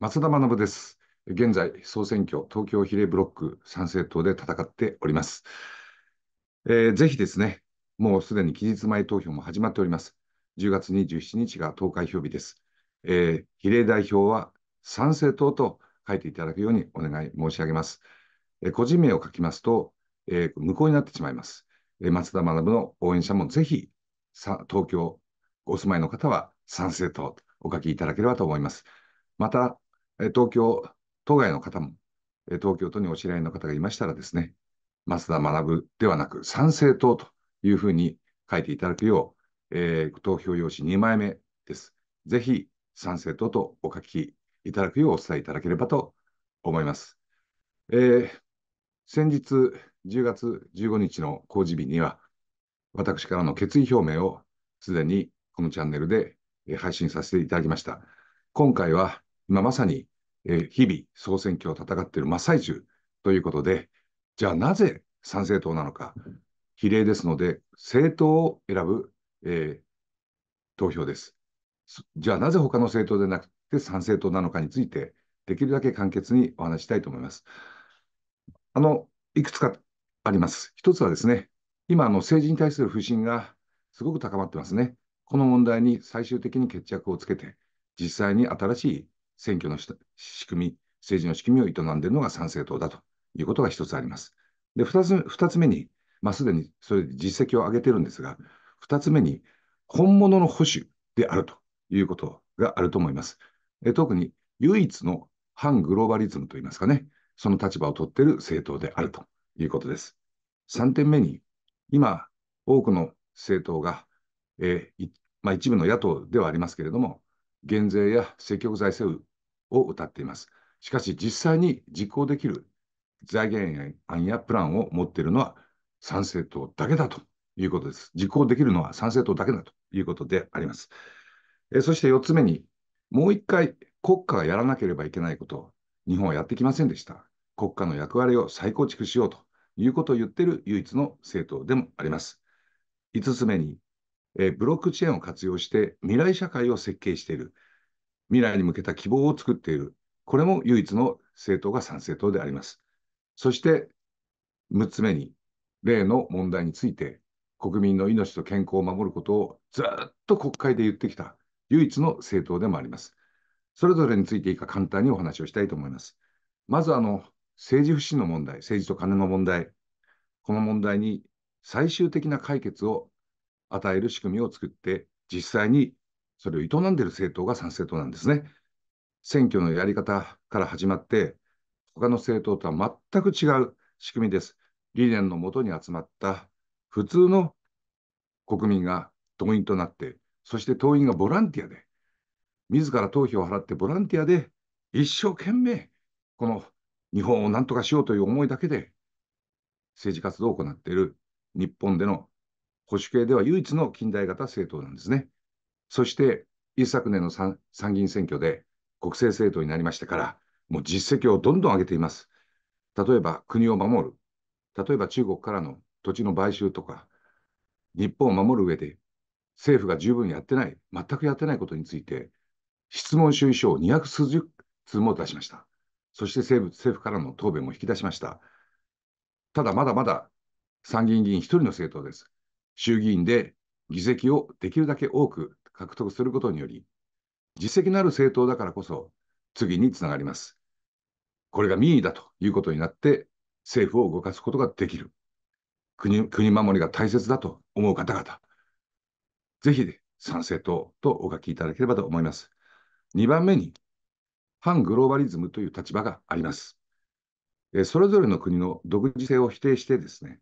松田学です。現在、総選挙、東京比例ブロック参政党で戦っております。えー、ぜひですね、もうすでに期日前投票も始まっております。10月27日が投開票日です。えー、比例代表は参政党と書いていただくようにお願い申し上げます。えー、個人名を書きますと、えー、無効になってしまいます。え松田学の応援者もぜひ、さ東京お住まいの方は参政党とお書きいただければと思います。また、東京、当該の方も、東京都にお知り合いの方がいましたらですね、松田学ではなく賛成党というふうに書いていただくよう、えー、投票用紙2枚目です。ぜひ賛成党とお書きいただくようお伝えいただければと思います。えー、先日10月15日の公示日には、私からの決意表明をすでにこのチャンネルで配信させていただきました。今回は今まさに、えー、日々、総選挙を戦っている真っ最中ということで、じゃあなぜ参政党なのか、比例ですので、政党を選ぶ、えー、投票です。じゃあなぜ他の政党でなくて参政党なのかについて、できるだけ簡潔にお話したいと思います。あの、いくつかあります。一つはですね、今、あの政治に対する不信がすごく高まってますね。この問題に最終的に決着をつけて、実際に新しい選挙の仕組み、政治の仕組みを営んでいるのが参政党だということが一つあります。で、二つ二つ目に、まあ、すでにそれ実績を上げているんですが、二つ目に、本物の保守であるということがあると思います。え特に唯一の反グローバリズムといいますかね、その立場を取っている政党であるということです。三点目に、今、多くの政党が、えー、まあ、一部の野党ではありますけれども、減税や積極財政をを謳っています。しかし実際に実行できる財源案やプランを持っているのは参政党だけだということです。実行できるのは参政党だけだということであります。えそして4つ目に、もう一回国家がやらなければいけないことを日本はやってきませんでした。国家の役割を再構築しようということを言っている唯一の政党でもあります。5つ目に、えブロックチェーンを活用して未来社会を設計している未来に向けた希望を作っている。これも唯一の政党が参政党であります。そして、6つ目に、例の問題について、国民の命と健康を守ることをずっと国会で言ってきた唯一の政党でもあります。それぞれについて以下簡単にお話をしたいと思います。まずあの政治不信の問題、政治と金の問題、この問題に最終的な解決を与える仕組みを作って、実際にそれを営んでいる政党が参政党なんですね。選挙のやり方から始まって、他の政党とは全く違う仕組みです。理念のもとに集まった普通の国民が党員となって、そして党員がボランティアで、自ら党費を払ってボランティアで、一生懸命、この日本を何とかしようという思いだけで、政治活動を行っている日本での保守系では唯一の近代型政党なんですね。そして一昨年の参議院選挙で国政政党になりましてから、もう実績をどんどん上げています。例えば国を守る。例えば中国からの土地の買収とか、日本を守る上で政府が十分やってない、全くやってないことについて、質問主意書を200数十通も出しました。そして政府政府からの答弁も引き出しました。ただまだまだ参議院議員一人の政党です。衆議院で議席をできるだけ多く獲得することにより、実績のある政党だからこそ、次につながります。これが民意だということになって、政府を動かすことができる。国国守りが大切だと思う方々、ぜひ賛成党とお書きいただければと思います。2番目に、反グローバリズムという立場があります。えそれぞれの国の独自性を否定してですね、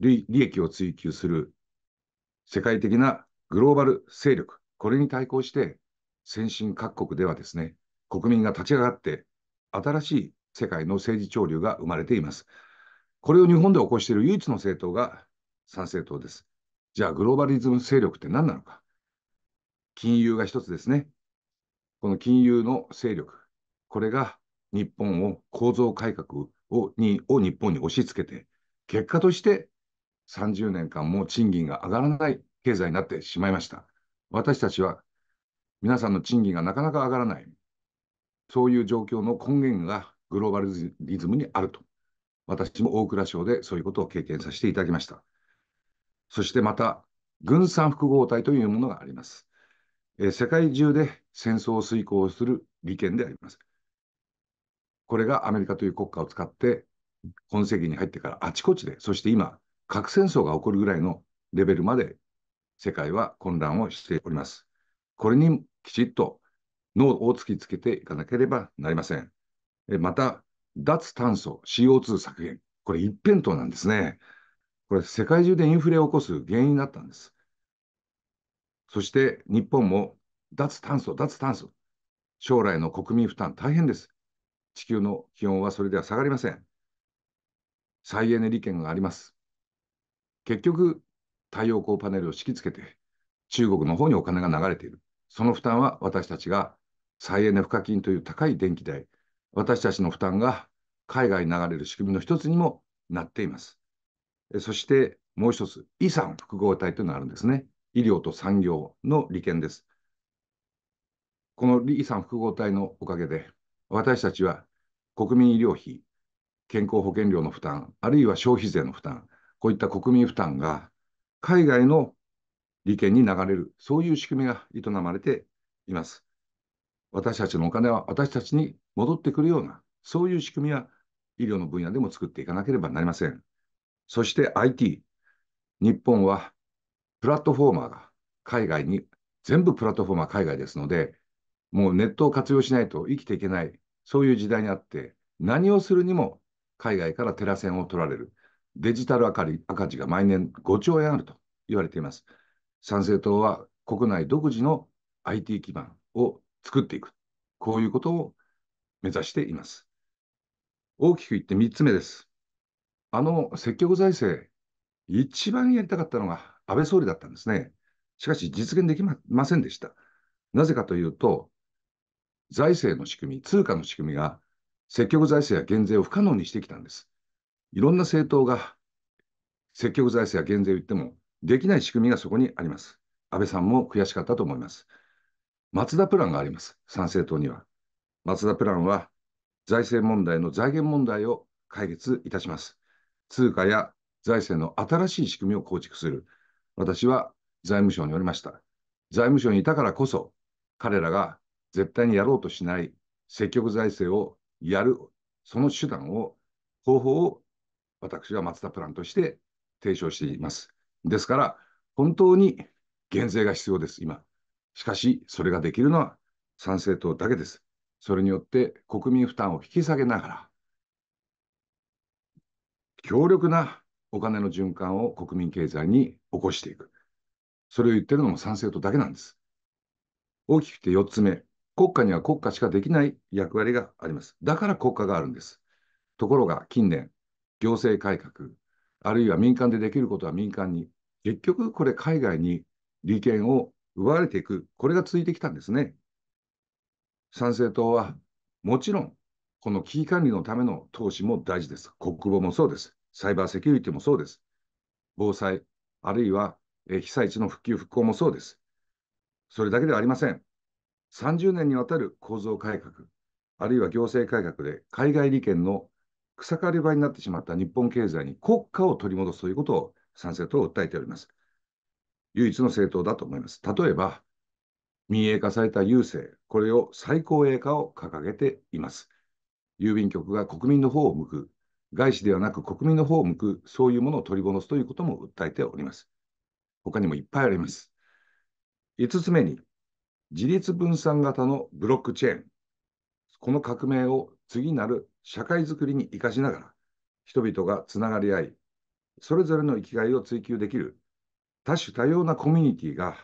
利益を追求する世界的なグローバル勢力、これに対抗して、先進各国ではですね、国民が立ち上がって、新しい世界の政治潮流が生まれています。これを日本で起こしている唯一の政党が参政党です。じゃあ、グローバリズム勢力って何なのか。金融が一つですね。この金融の勢力、これが日本を構造改革をにを日本に押し付けて、結果として30年間も賃金が上がらない経済になってしまいました。私たちは皆さんの賃金がなかなか上がらない、そういう状況の根源がグローバルリズムにあると、私も大蔵省でそういうことを経験させていただきました。そしてまた、軍産複合体というものがあります。え世界中で戦争を遂行する利権であります。これがアメリカという国家を使って、今世紀に入ってからあちこちで、そして今、核戦争が起こるぐらいのレベルまで世界は混乱をしております。これにきちっと脳を突きつけていかなければなりません。また、脱炭素、CO2 削減、これ一辺倒なんですね。これ、世界中でインフレを起こす原因になったんです。そして日本も脱炭素、脱炭素、将来の国民負担大変です。地球の気温はそれでは下がりません。再エネ利権があります。結局、太陽光パネルを敷き付けて、中国の方にお金が流れている。その負担は私たちが再エネ賦課金という高い電気代、私たちの負担が海外に流れる仕組みの一つにもなっています。そしてもう一つ、遺産複合体というのがあるんですね。医療と産業の利権です。この遺産複合体のおかげで、私たちは国民医療費、健康保険料の負担、あるいは消費税の負担、こういった国民負担が海外の利権に流れる、そういう仕組みが営まれています。私たちのお金は私たちに戻ってくるような、そういう仕組みは医療の分野でも作っていかなければなりません。そして IT。日本はプラットフォーマーが海外に、全部プラットフォーマー海外ですので、もうネットを活用しないと生きていけない、そういう時代にあって、何をするにも海外からテラ線を取られる。デジタル赤赤字が毎年5兆円あると言われています。参政党は国内独自の IT 基盤を作っていく。こういうことを目指しています。大きく言って3つ目です。あの積極財政、一番やりたかったのが安倍総理だったんですね。しかし実現できませんでした。なぜかというと、財政の仕組み、通貨の仕組みが積極財政や減税を不可能にしてきたんです。いろんな政党が積極財政や減税を言ってもできない仕組みがそこにあります。安倍さんも悔しかったと思います。松田プランがあります。参政党には。松田プランは財政問題の財源問題を解決いたします。通貨や財政の新しい仕組みを構築する。私は財務省におりました。財務省にいたからこそ、彼らが絶対にやろうとしない積極財政をやる、その手段を、方法を私はマツダプランとして提唱しています。ですから、本当に減税が必要です、今。しかし、それができるのは参政党だけです。それによって国民負担を引き下げながら、強力なお金の循環を国民経済に起こしていく。それを言ってるのも参政党だけなんです。大きくて4つ目、国家には国家しかできない役割があります。だから国家があるんです。ところが近年、行政改革、あるいは民間でできることは民間に、結局これ海外に利権を奪われていく、これが続いてきたんですね。参政党は、もちろん、この危機管理のための投資も大事です。国防もそうです。サイバーセキュリティもそうです。防災、あるいは被災地の復旧・復興もそうです。それだけではありません。30年にわたる構造改革、あるいは行政改革で海外利権の草刈り場になってしまった日本経済に国家を取り戻すということを参政党を訴えております。唯一の政党だと思います。例えば、民営化された郵政、これを最高栄化を掲げています。郵便局が国民の方を向く、外資ではなく国民の方を向く、そういうものを取り戻すということも訴えております。他にもいっぱいあります。5つ目に、自立分散型のブロックチェーン。この革命を次なる社会づくりに生かしながら、人々がつながり合い、それぞれの生きがいを追求できる多種多様なコミュニティが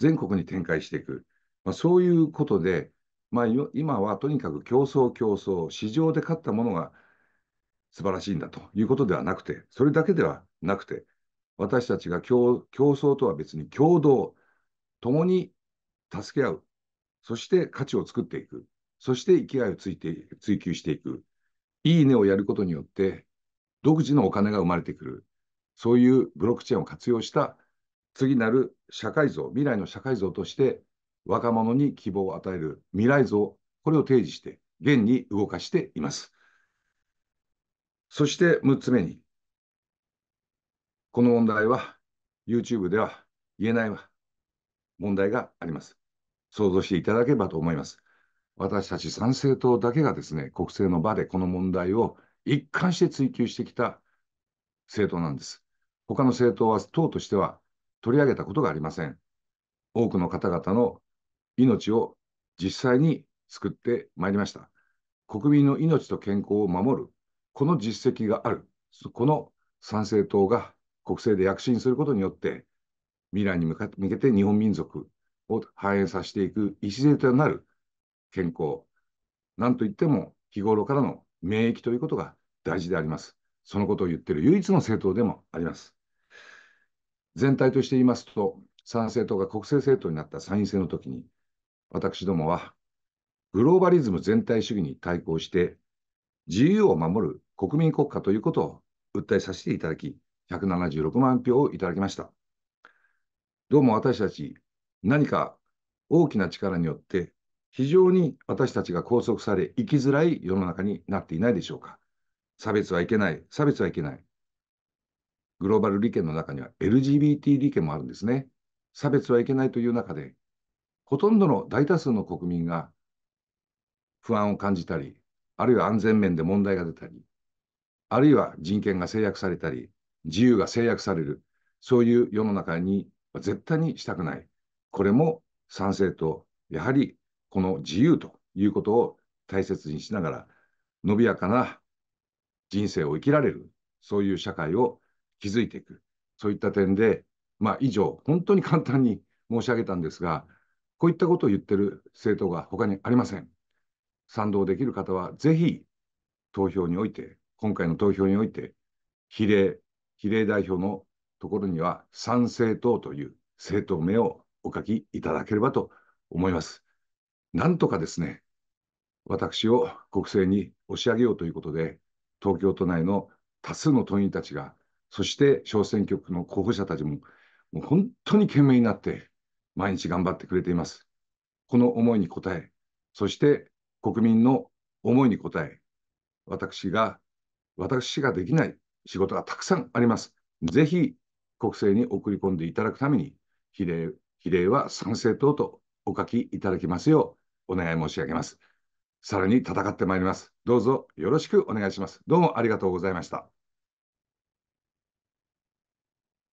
全国に展開していく、まあ、そういうことで、まあ、今はとにかく競争競争市場で勝ったものが素晴らしいんだということではなくてそれだけではなくて私たちが競争とは別に共同共に助け合うそして価値を作っていくそして生きがいをついて追求していく。いいねをやることによって、独自のお金が生まれてくる。そういうブロックチェーンを活用した、次なる社会像、未来の社会像として、若者に希望を与える未来像、これを提示して、現に動かしています。そして6つ目に、この問題は YouTube では言えない問題があります。想像していただければと思います。私たち参政党だけがですね、国政の場でこの問題を一貫して追及してきた政党なんです。他の政党は党としては取り上げたことがありません。多くの方々の命を実際に救ってまいりました。国民の命と健康を守る、この実績がある、この参政党が国政で躍進することによって、未来に向けて日本民族を反映させていく礎となる健康、なんといっても日頃からの免疫ということが大事であります。そのことを言っている唯一の政党でもあります。全体として言いますと、参政党が国政政党になった参院選の時に、私どもはグローバリズム全体主義に対抗して、自由を守る国民国家ということを訴えさせていただき、176万票をいただきました。どうも私たち、何か大きな力によって非常に私たちが拘束され、生きづらい世の中になっていないでしょうか。差別はいけない、差別はいけない。グローバル利権の中には LGBT 利権もあるんですね。差別はいけないという中で、ほとんどの大多数の国民が不安を感じたり、あるいは安全面で問題が出たり、あるいは人権が制約されたり、自由が制約される、そういう世の中に絶対にしたくない。これも賛成と、やはりこの自由ということを大切にしながら、伸びやかな人生を生きられる、そういう社会を築いていく。そういった点で、まあ、以上、本当に簡単に申し上げたんですが、こういったことを言ってる政党が他にありません。賛同できる方は、ぜひ投票において、今回の投票において、比例、比例代表のところには、賛成党という政党名をお書きいただければと思います。なんとかですね、私を国政に押し上げようということで、東京都内の多数の党員たちが、そして小選挙区の候補者たちも、もう本当に懸命になって、毎日頑張ってくれています。この思いに応え、そして国民の思いに応え、私が、私ができない仕事がたくさんあります。ぜひ国政に送り込んでいただくために、比例比例は賛成党とお書きいただきますようお願い申し上げます。さらに戦ってまいります。どうぞよろしくお願いします。どうもありがとうございました。